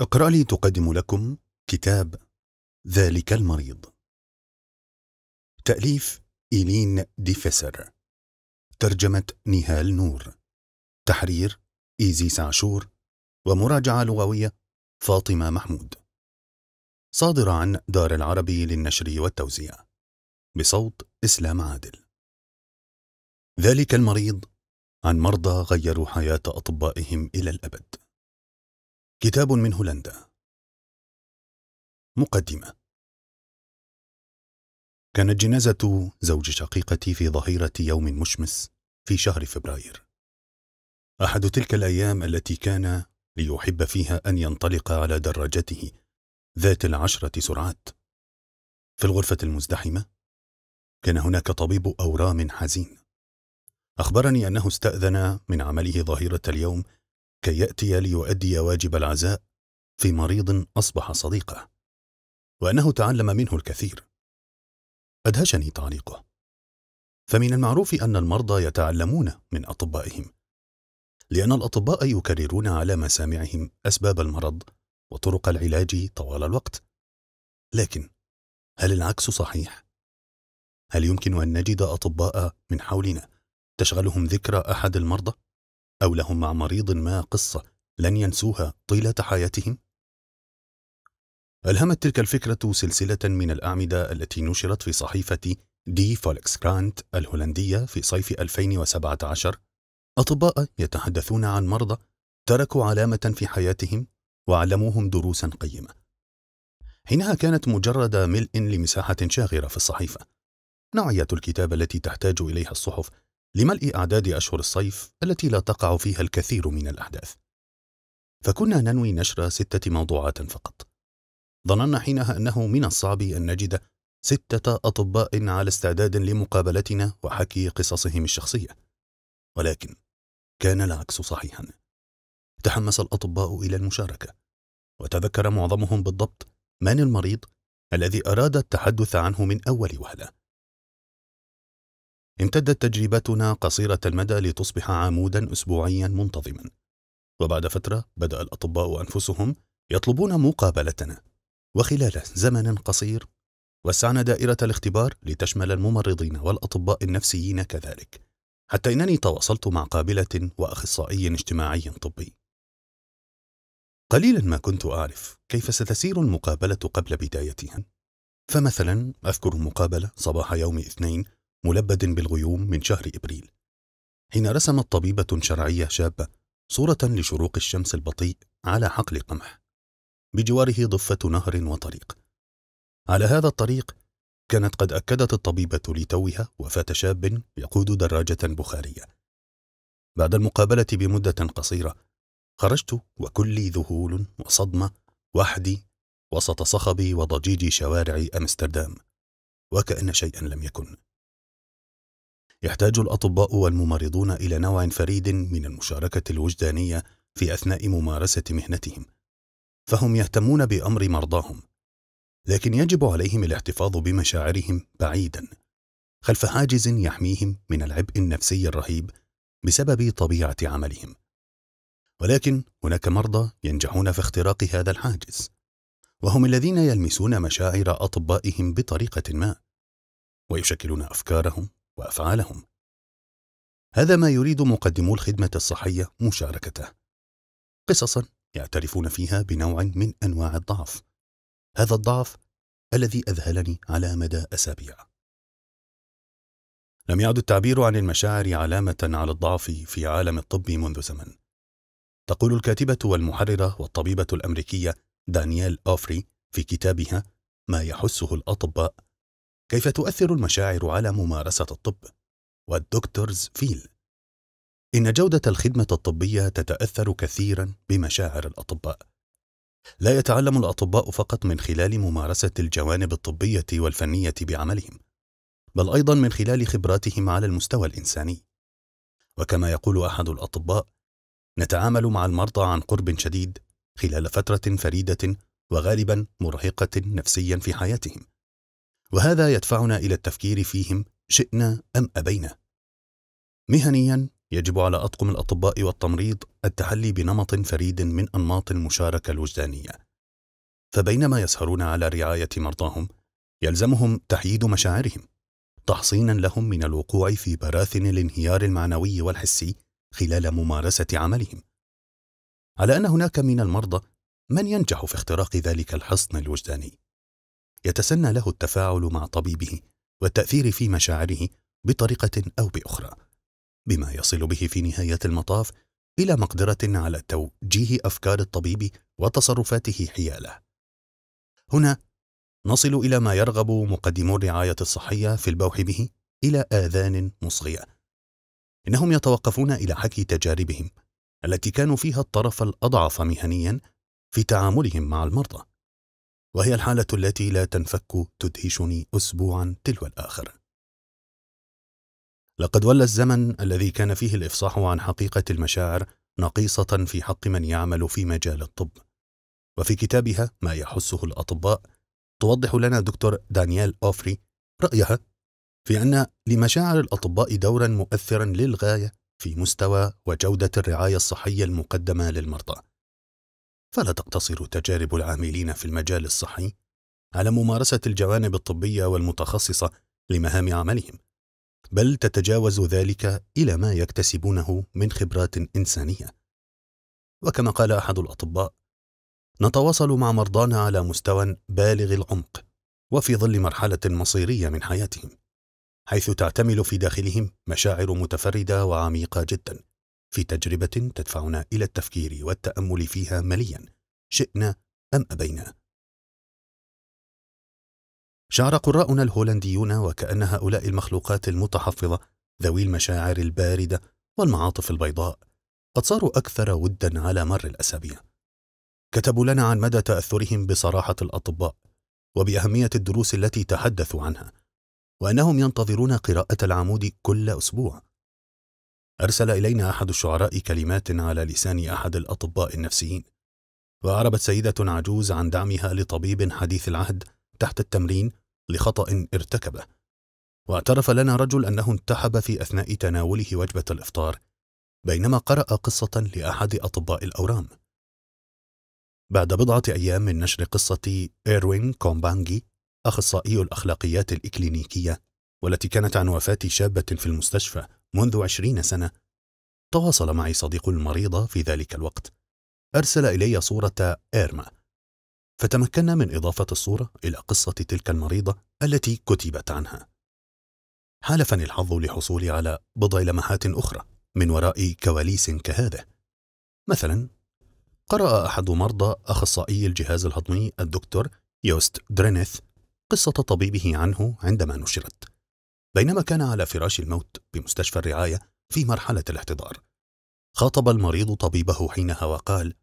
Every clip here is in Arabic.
اقرأ لي تقدم لكم كتاب ذلك المريض تأليف إيلين ديفيسر ترجمة نهال نور تحرير إيزيس عاشور ومراجعة لغوية فاطمة محمود صادر عن دار العربي للنشر والتوزيع بصوت إسلام عادل ذلك المريض عن مرضى غيروا حياة أطبائهم إلى الأبد كتاب من هولندا مقدمة كانت جنازة زوج شقيقتي في ظهيرة يوم مشمس في شهر فبراير أحد تلك الأيام التي كان ليحب فيها أن ينطلق على دراجته ذات العشرة سرعات في الغرفة المزدحمة كان هناك طبيب أورام حزين أخبرني أنه استأذن من عمله ظهيرة اليوم كي يأتي ليؤدي واجب العزاء في مريض أصبح صديقه وأنه تعلم منه الكثير أدهشني تعليقه فمن المعروف أن المرضى يتعلمون من أطبائهم لأن الأطباء يكررون على مسامعهم أسباب المرض وطرق العلاج طوال الوقت لكن هل العكس صحيح؟ هل يمكن أن نجد أطباء من حولنا تشغلهم ذكرى أحد المرضى؟ أو لهم مع مريض ما قصة لن ينسوها طيلة حياتهم؟ ألهمت تلك الفكرة سلسلة من الأعمدة التي نشرت في صحيفة دي فولكس كرانت الهولندية في صيف 2017 أطباء يتحدثون عن مرضى تركوا علامة في حياتهم وعلموهم دروسا قيمة حينها كانت مجرد ملء لمساحة شاغرة في الصحيفة نوعية الكتابة التي تحتاج إليها الصحف لملء أعداد أشهر الصيف التي لا تقع فيها الكثير من الأحداث فكنا ننوي نشر ستة موضوعات فقط ظننا حينها أنه من الصعب أن نجد ستة أطباء على استعداد لمقابلتنا وحكي قصصهم الشخصية ولكن كان العكس صحيحا تحمس الأطباء إلى المشاركة وتذكر معظمهم بالضبط من المريض الذي أراد التحدث عنه من أول وهلة امتدت تجربتنا قصيرة المدى لتصبح عمودا أسبوعيا منتظما وبعد فترة بدأ الأطباء أنفسهم يطلبون مقابلتنا وخلال زمن قصير وسعنا دائرة الاختبار لتشمل الممرضين والأطباء النفسيين كذلك حتى إنني تواصلت مع قابلة وأخصائي اجتماعي طبي قليلا ما كنت أعرف كيف ستسير المقابلة قبل بدايتها فمثلا أذكر مقابلة صباح يوم اثنين ملبد بالغيوم من شهر إبريل حين رسمت طبيبة شرعية شابة صورة لشروق الشمس البطيء على حقل قمح بجواره ضفة نهر وطريق على هذا الطريق كانت قد أكدت الطبيبة لتوها وفاة شاب يقود دراجة بخارية بعد المقابلة بمدة قصيرة خرجت وكلي ذهول وصدمة وحدي وسط صخبي وضجيج شوارع أمستردام وكأن شيئا لم يكن يحتاج الأطباء والممرضون إلى نوع فريد من المشاركة الوجدانية في أثناء ممارسة مهنتهم، فهم يهتمون بأمر مرضاهم، لكن يجب عليهم الاحتفاظ بمشاعرهم بعيدًا، خلف حاجز يحميهم من العبء النفسي الرهيب بسبب طبيعة عملهم. ولكن هناك مرضى ينجحون في اختراق هذا الحاجز، وهم الذين يلمسون مشاعر أطبائهم بطريقة ما، ويشكلون أفكارهم وأفعالهم هذا ما يريد مقدمو الخدمة الصحية مشاركته قصصا يعترفون فيها بنوع من أنواع الضعف هذا الضعف الذي أذهلني على مدى أسابيع لم يعد التعبير عن المشاعر علامة على الضعف في عالم الطب منذ زمن تقول الكاتبة والمحررة والطبيبة الأمريكية دانيال أوفري في كتابها ما يحسه الأطباء كيف تؤثر المشاعر على ممارسة الطب والدكتورز فيل إن جودة الخدمة الطبية تتأثر كثيرا بمشاعر الأطباء لا يتعلم الأطباء فقط من خلال ممارسة الجوانب الطبية والفنية بعملهم بل أيضا من خلال خبراتهم على المستوى الإنساني وكما يقول أحد الأطباء نتعامل مع المرضى عن قرب شديد خلال فترة فريدة وغالبا مرهقة نفسيا في حياتهم وهذا يدفعنا إلى التفكير فيهم شئنا أم أبينا. مهنيا يجب على أطقم الأطباء والتمريض التحلي بنمط فريد من أنماط المشاركة الوجدانية. فبينما يسهرون على رعاية مرضاهم، يلزمهم تحييد مشاعرهم، تحصينا لهم من الوقوع في براثن الانهيار المعنوي والحسي خلال ممارسة عملهم. على أن هناك من المرضى من ينجح في اختراق ذلك الحصن الوجداني يتسنى له التفاعل مع طبيبه والتأثير في مشاعره بطريقة أو بأخرى بما يصل به في نهاية المطاف إلى مقدرة على توجيه أفكار الطبيب وتصرفاته حياله هنا نصل إلى ما يرغب مقدمو الرعاية الصحية في البوح به إلى آذان مصغية إنهم يتوقفون إلى حكي تجاربهم التي كانوا فيها الطرف الأضعف مهنيا في تعاملهم مع المرضى وهي الحالة التي لا تنفك تدهشني أسبوعا تلو الآخر لقد ولى الزمن الذي كان فيه الإفصاح عن حقيقة المشاعر نقيصة في حق من يعمل في مجال الطب وفي كتابها ما يحسه الأطباء توضح لنا دكتور دانيال أوفري رأيها في أن لمشاعر الأطباء دورا مؤثرا للغاية في مستوى وجودة الرعاية الصحية المقدمة للمرضى فلا تقتصر تجارب العاملين في المجال الصحي على ممارسة الجوانب الطبية والمتخصصة لمهام عملهم، بل تتجاوز ذلك إلى ما يكتسبونه من خبرات إنسانية. وكما قال أحد الأطباء: نتواصل مع مرضانا على مستوى بالغ العمق، وفي ظل مرحلة مصيرية من حياتهم، حيث تعتمل في داخلهم مشاعر متفردة وعميقة جدا، في تجربة تدفعنا إلى التفكير والتأمل فيها مليا شئنا أم أبينا شعر قراءنا الهولنديون وكأن هؤلاء المخلوقات المتحفظة ذوي المشاعر الباردة والمعاطف البيضاء قد صاروا أكثر ودا على مر الأسابيع كتبوا لنا عن مدى تأثرهم بصراحة الأطباء وبأهمية الدروس التي تحدثوا عنها وأنهم ينتظرون قراءة العمود كل أسبوع أرسل إلينا أحد الشعراء كلمات على لسان أحد الأطباء النفسيين وأعربت سيدة عجوز عن دعمها لطبيب حديث العهد تحت التمرين لخطأ ارتكبه واعترف لنا رجل أنه انتحب في أثناء تناوله وجبة الإفطار بينما قرأ قصة لأحد أطباء الأورام بعد بضعة أيام من نشر قصة إيروين كومبانجي أخصائي الأخلاقيات الإكلينيكية والتي كانت عن وفاة شابة في المستشفى منذ عشرين سنة تواصل معي صديق المريضة في ذلك الوقت أرسل إلي صورة إيرما فتمكنا من إضافة الصورة إلى قصة تلك المريضة التي كتبت عنها حالفني الحظ لحصولي على بضع لمحات أخرى من وراء كواليس كهذه مثلا قرأ أحد مرضى أخصائي الجهاز الهضمي الدكتور يوست درينيث قصة طبيبه عنه عندما نشرت بينما كان على فراش الموت بمستشفى الرعاية في مرحلة الاحتضار خاطب المريض طبيبه حينها وقال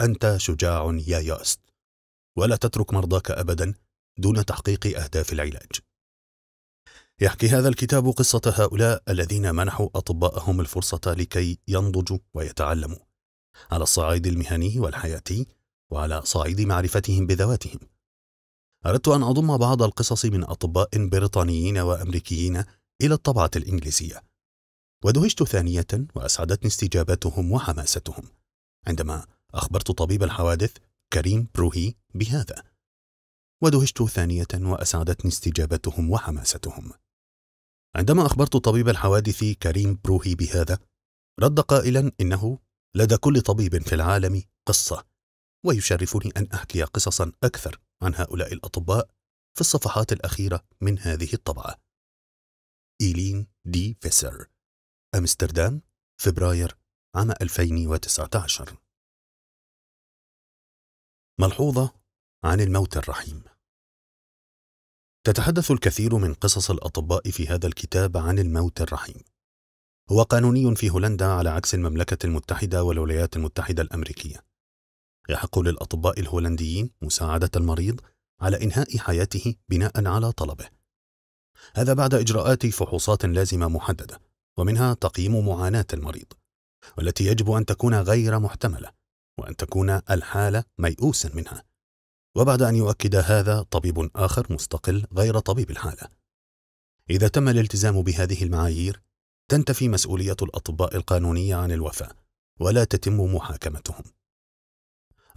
أنت شجاع يا يوست ولا تترك مرضاك أبدا دون تحقيق أهداف العلاج يحكي هذا الكتاب قصة هؤلاء الذين منحوا أطباءهم الفرصة لكي ينضجوا ويتعلموا على الصعيد المهني والحياتي وعلى صعيد معرفتهم بذواتهم أردت أن أضم بعض القصص من أطباء بريطانيين وأمريكيين إلى الطبعة الإنجليزية ودهشت ثانية وأسعدتني استجاباتهم وحماستهم عندما أخبرت طبيب الحوادث كريم بروهي بهذا ودهشت ثانية وأسعدتني استجابتهم وحماستهم عندما أخبرت طبيب الحوادث كريم بروهي بهذا رد قائلا إنه لدى كل طبيب في العالم قصة ويشرفني أن أحكي قصصا أكثر عن هؤلاء الأطباء في الصفحات الأخيرة من هذه الطبعة إيلين دي فيسر أمستردام فبراير عام 2019 ملحوظة عن الموت الرحيم تتحدث الكثير من قصص الأطباء في هذا الكتاب عن الموت الرحيم هو قانوني في هولندا على عكس المملكة المتحدة والولايات المتحدة الأمريكية يحق للأطباء الهولنديين مساعدة المريض على إنهاء حياته بناء على طلبه هذا بعد إجراءات فحوصات لازمة محددة ومنها تقييم معاناة المريض والتي يجب أن تكون غير محتملة وأن تكون الحالة ميؤوسا منها وبعد أن يؤكد هذا طبيب آخر مستقل غير طبيب الحالة إذا تم الالتزام بهذه المعايير تنتفي مسؤولية الأطباء القانونية عن الوفاة ولا تتم محاكمتهم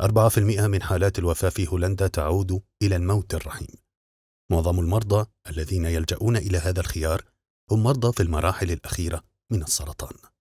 4% من حالات الوفاة في هولندا تعود إلى الموت الرحيم. معظم المرضى الذين يلجؤون إلى هذا الخيار هم مرضى في المراحل الأخيرة من السرطان.